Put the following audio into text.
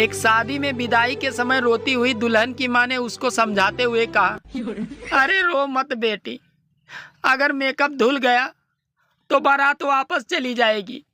एक शादी में विदाई के समय रोती हुई दुल्हन की माँ ने उसको समझाते हुए कहा अरे रो मत बेटी अगर मेकअप धुल गया तो बारात वापस चली जाएगी